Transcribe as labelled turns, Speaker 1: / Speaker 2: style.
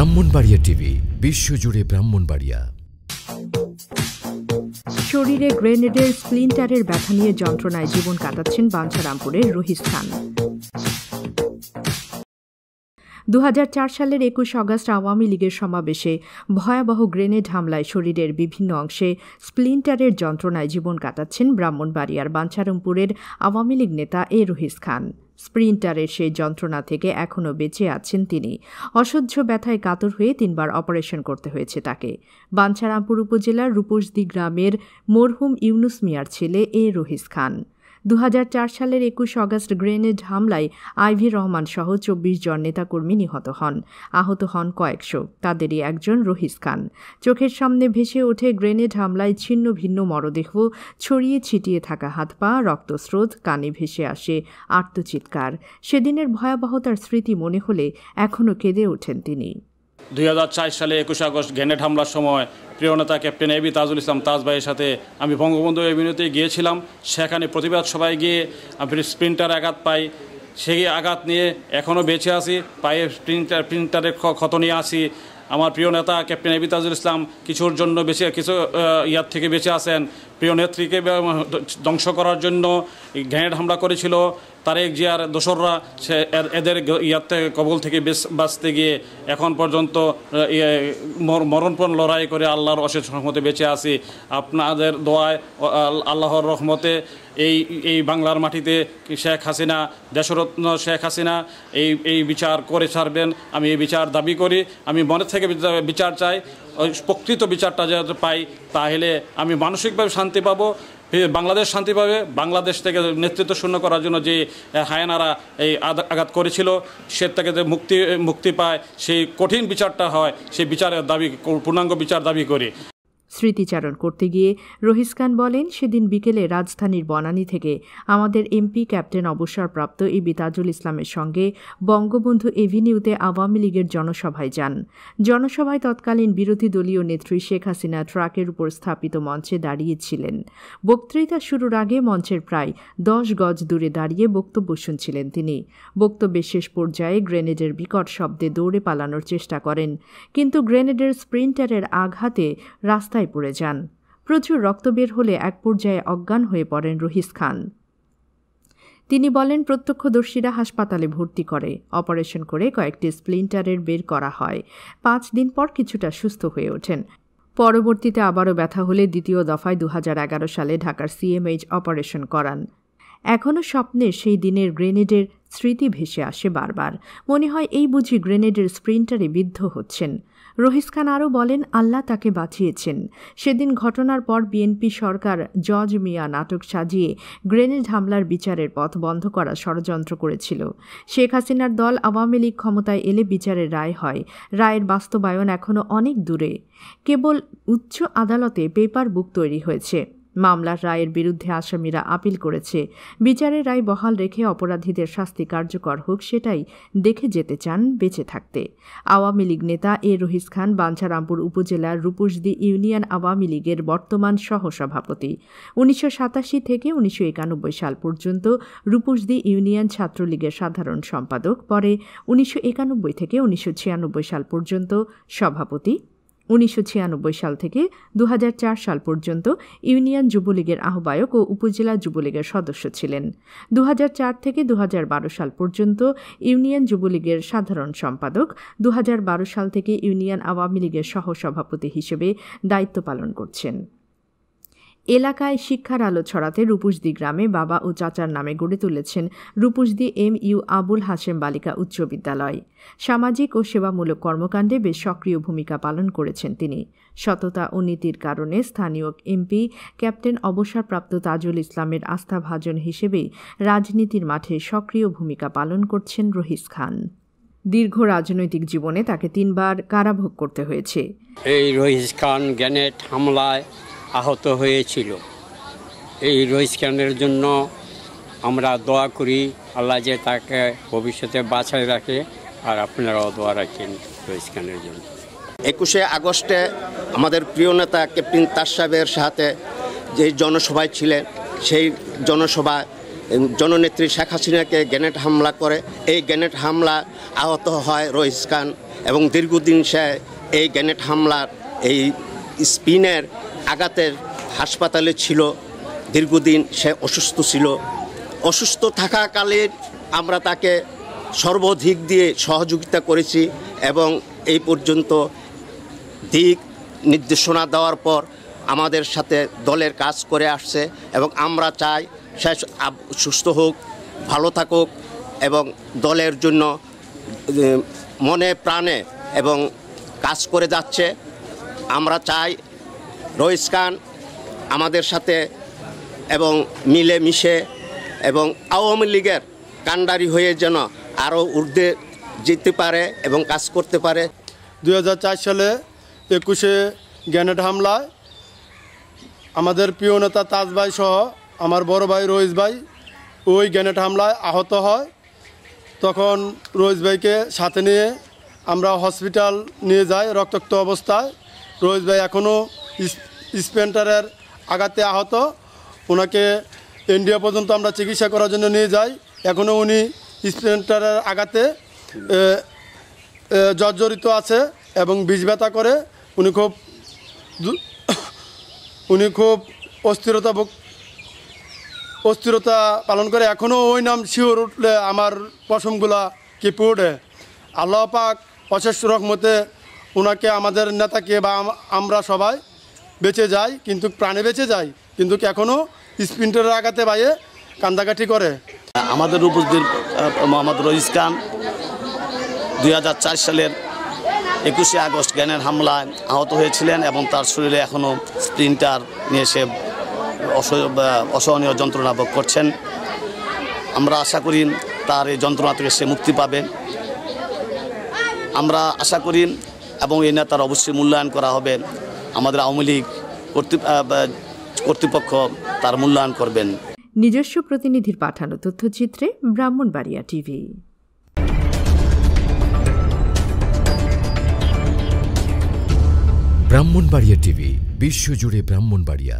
Speaker 1: Brahmanbaria TV বিশ্বজুড়ে ব্রাহ্মণবাড়িয়া
Speaker 2: শরীরে গ্রেনেডের স্প্লিন্টারের ব্যথা নিয়ে যন্ত্রণায় জীবন কাটাচ্ছেন বাঞ্ছারামপুরের রোহিত খান দু সালের একুশ অগস্ট আওয়ামী লীগের সমাবেশে ভয়াবহ গ্রেনেড হামলায় শরীরের বিভিন্ন অংশে স্প্লিন্টারের যন্ত্রণায় জীবন কাটাচ্ছেন ব্রাহ্মণবাড়িয়ার বাঞ্ছারামপুরের আওয়ামী লীগ নেতা এ রহিস খান স্প্রিন্টারের সেই যন্ত্রণা থেকে এখনও বেঁচে আছেন তিনি অসহ্য ব্যথায় কাতর হয়ে তিনবার অপারেশন করতে হয়েছে তাকে বাঞ্ছারামপুর উপজেলার রূপসদি গ্রামের মরহুম ইউনুস মিয়ার ছেলে এ রহিস খান দু সালের একুশ অগাস্ট গ্রেনেড হামলায় আইভি রহমান সহ চব্বিশ জন নেতাকর্মী নিহত হন আহত হন কয়েকশো তাদেরই একজন রহিস খান চোখের সামনে ভেসে ওঠে গ্রেনেড হামলায় ছিন্ন ভিন্ন মরদেহ ছড়িয়ে ছিটিয়ে থাকা হাত পা রক্তস্রোত কানে ভেসে আসে আত্মচিৎকার সেদিনের ভয়াবহতার স্মৃতি মনে হলে এখনও কেঁদে ওঠেন তিনি
Speaker 3: দুই সালে একুশে আগস্ট গ্যানেট হামলার সময় প্রিয় নেতা ক্যাপ্টেন এবি তাজুল ইসলাম তাজ ভাইয়ের সাথে আমি বঙ্গবন্ধু এভিনিউতে গিয়েছিলাম সেখানে প্রতিবাদ সবাই গিয়ে আমি স্প্রিন্টার আঘাত পাই সেই আঘাত নিয়ে এখনও বেঁচে আছি পায়ে প্রিন্টার প্রিন্টারের ক্ষত নিয়ে আসি আমার প্রিয় নেতা ক্যাপ্টেন এবি তাজুল ইসলাম কিছুর জন্য বেঁচে কিছু ইয়ার থেকে বেঁচে আছেন প্রিয় নেত্রীকে ধ্বংস করার জন্য গ্যানেট হামলা করেছিল তারেক জিয়ার দোসররা সে এদের ইয়াতে কবল থেকে বাঁচতে গিয়ে এখন পর্যন্ত ইয়ে, মরণপণ লড়াই করে আল্লাহর অশেষ রহমতে বেঁচে আছি আপনাদের দোয়ায় আল্লাহর রহমতে এই এই বাংলার মাটিতে শেখ হাসিনা দেশরত্ন শেখ হাসিনা এই এই বিচার করে ছাড়বেন আমি এই বিচার দাবি করি আমি মনে থেকে বিচার চাই প্রকৃত বিচারটা যাতে পাই তাহলে আমি মানসিকভাবে শান্তি পাবো বাংলাদেশ শান্তি পাবে বাংলাদেশ থেকে নেতৃত্ব শূন্য করার জন্য যে হায়ানারা এই আঘাত করেছিল সে থেকে যে মুক্তি মুক্তি পায় সেই কঠিন বিচারটা হয় সেই বিচারের দাবি পূর্ণাঙ্গ বিচার দাবি করি
Speaker 2: স্মৃতিচারণ করতে গিয়ে রোহিস খান বলেন সেদিন বিকেলে রাজধানীর বনানী থেকে আমাদের এমপি ক্যাপ্টেন অবসরপ্রাপ্ত এ বিতাজুল ইসলামের সঙ্গে বঙ্গবন্ধু এভিনিউতে আওয়ামী লীগের জনসভায় যান জনসভায় তৎকালীন বিরোধী দলীয় নেত্রী শেখ হাসিনা ট্রাকের উপর স্থাপিত মঞ্চে দাঁড়িয়েছিলেন বক্তৃতা শুরুর আগে মঞ্চের প্রায় দশ গজ দূরে দাঁড়িয়ে বক্তব্য শুনছিলেন তিনি বক্তব্যের শেষ পর্যায়ে গ্রেনেডের বিকট শব্দে দৌড়ে পালানোর চেষ্টা করেন কিন্তু গ্রেনেডের স্প্রিন্টারের আঘাতে রাস্তায় রাস্তায় পড়ে যান প্রচুর রক্ত বের হলে এক পর্যায়ে অজ্ঞান হয়ে পড়েন রহিস খান তিনি বলেন প্রত্যক্ষদর্শীরা হাসপাতালে ভর্তি করে অপারেশন করে কয়েকটি স্প্লিন্টারের বের করা হয় পাঁচ দিন পর কিছুটা সুস্থ হয়ে ওঠেন পরবর্তীতে আবারও ব্যথা হলে দ্বিতীয় দফায় দু সালে ঢাকার সিএমএইচ অপারেশন করান এখনও স্বপ্নে সেই দিনের গ্রেনেডের স্মৃতি ভেসে আসে বারবার মনে হয় এই বুঝি গ্রেনেডের স্প্রিন্টারে বিদ্ধ হচ্ছেন রহিস খান আরও বলেন আল্লাহ তাকে বাঁচিয়েছেন সেদিন ঘটনার পর বিএনপি সরকার জজ মিয়া নাটক সাজিয়ে গ্রেনেড হামলার বিচারের পথ বন্ধ করা ষড়যন্ত্র করেছিল শেখ হাসিনার দল আওয়ামী লীগ ক্ষমতায় এলে বিচারের রায় হয় রায়ের বাস্তবায়ন এখনও অনেক দূরে কেবল উচ্চ আদালতে পেপার বুক তৈরি হয়েছে মামলার রায়ের বিরুদ্ধে আসামিরা আপিল করেছে বিচারের রায় বহাল রেখে অপরাধীদের শাস্তি কার্যকর হোক সেটাই দেখে যেতে চান বেঁচে থাকতে আওয়ামী লীগ নেতা এ রহিস খান বাঞ্ছারামপুর উপজেলার রূপসদি ইউনিয়ন আওয়ামী লীগের বর্তমান সহসভাপতি উনিশশো থেকে উনিশশো সাল পর্যন্ত রূপসদি ইউনিয়ন ছাত্রলীগের সাধারণ সম্পাদক পরে উনিশশো থেকে উনিশশো সাল পর্যন্ত সভাপতি উনিশশো সাল থেকে দু সাল পর্যন্ত ইউনিয়ন যুবলীগের আহ্বায়ক ও উপজেলা যুবলীগের সদস্য ছিলেন দু থেকে দু সাল পর্যন্ত ইউনিয়ন যুবলীগের সাধারণ সম্পাদক দু সাল থেকে ইউনিয়ন আওয়ামী লীগের সহসভাপতি হিসেবে দায়িত্ব পালন করছেন এলাকায় শিক্ষার আলো ছড়াতে রূপুসদি গ্রামে বাবা ও চাচার নামে গড়ে তুলেছেন রূপুসদি এম ইউ আবুল হাসেম বালিকা উচ্চ বিদ্যালয় সামাজিক ও সেবামূলক কর্মকাণ্ডে বেশ সক্রিয় ভূমিকা পালন করেছেন তিনি সততা ও নীতির কারণে স্থানীয় এমপি ক্যাপ্টেন অবসরপ্রাপ্ত তাজুল ইসলামের আস্থাভাজন হিসেবেই রাজনীতির মাঠে সক্রিয় ভূমিকা পালন করছেন রহিস খান দীর্ঘ রাজনৈতিক জীবনে তাকে তিনবার কারাভোগ করতে হয়েছে
Speaker 1: এই রহিস খান গ্যানেট হামলায় আহত হয়েছিল এই খানের জন্য আমরা দোয়া করি আল্লাহ যে তাকে ভবিষ্যতে বাছাই রাখে আর আপনারাও দোয়া রাখেন খানের জন্য একুশে আগস্টে আমাদের প্রিয় নেতা ক্যাপ্টেন তার সাহেবের সাথে যে জনসভায় ছিলেন সেই জনসভা জননেত্রী শেখ হাসিনাকে গ্যানেট হামলা করে এই গ্যানেট হামলা আহত হয় রহিস খান এবং দীর্ঘদিন সে এই গ্যানেট হামলার এই স্পিনের আঘাতের হাসপাতালে ছিল দীর্ঘদিন সে অসুস্থ ছিল অসুস্থ থাকাকালীন আমরা তাকে সর্বধিক দিয়ে সহযোগিতা করেছি এবং এই পর্যন্ত দিক নির্দেশনা দেওয়ার পর আমাদের সাথে দলের কাজ করে আসছে এবং আমরা চাই সে সুস্থ হোক ভালো থাকুক এবং দলের জন্য মনে প্রাণে এবং কাজ করে যাচ্ছে আমরা চাই রইস খান আমাদের সাথে এবং মিলে মিশে এবং আওয়ামী লীগের কাণ্ডারি হয়ে যেন আরও ঊর্ধ্বে যেতে পারে এবং কাজ করতে পারে দু সালে একুশে
Speaker 4: গ্যানেট হামলায় আমাদের প্রিয় নেতা তাজ ভাই সহ আমার বড় ভাই রইস ভাই ওই গ্রেনেড হামলায় আহত হয় তখন রোজ ভাইকে সাথে নিয়ে আমরা হসপিটাল নিয়ে যাই রক্তাক্ত অবস্থায় রোহিত ভাই এখনও স্পেন্টারের আঘাতে আহত ওনাকে ইন্ডিয়া পর্যন্ত আমরা চিকিৎসা করার জন্য নিয়ে যাই এখনও উনি স্পেন্টারের আঘাতে জর্জরিত আছে এবং বীজ ব্যথা করে উনি খুব উনি খুব অস্থিরতা অস্থিরতা পালন করে এখনও ওই নাম শিওর উঠলে আমার পশমগুলা কেঁপে ওঠে আল্লাহ পাক অশেষ রকমতে ওনাকে আমাদের নেতাকে বা আমরা সবাই বেঁচে যায় কিন্তু প্রাণে বেঁচে যায় কিন্তু এখনও স্প্রিন্টারের আঘাতে বাইরে কান্দাকাটি করে
Speaker 1: আমাদের উপস্থিত মোহাম্মদ রইস খান দুই সালের একুশে আগস্ট গ্যানের হামলায় আহত হয়েছিলেন এবং তার শরীরে এখনও স্প্রিন্টার নিয়ে সে অসহনীয় যন্ত্রণা ভোগ করছেন আমরা আশা করি তার এই যন্ত্রণা থেকে সে মুক্তি পাবে আমরা আশা করি এবং এই নেতার অবশ্যই মূল্যায়ন করা হবে আমাদের আওয়ামী লীগ কর্তৃপক্ষ তার মূল্যায়ন করবেন
Speaker 2: নিজস্ব প্রতিনিধির পাঠানো তথ্যচিত্রে ব্রাহ্মণবাড়িয়া টিভি
Speaker 1: ব্রাহ্মণবাড়িয়া টিভি বিশ্বজুড়ে ব্রাহ্মণবাড়িয়া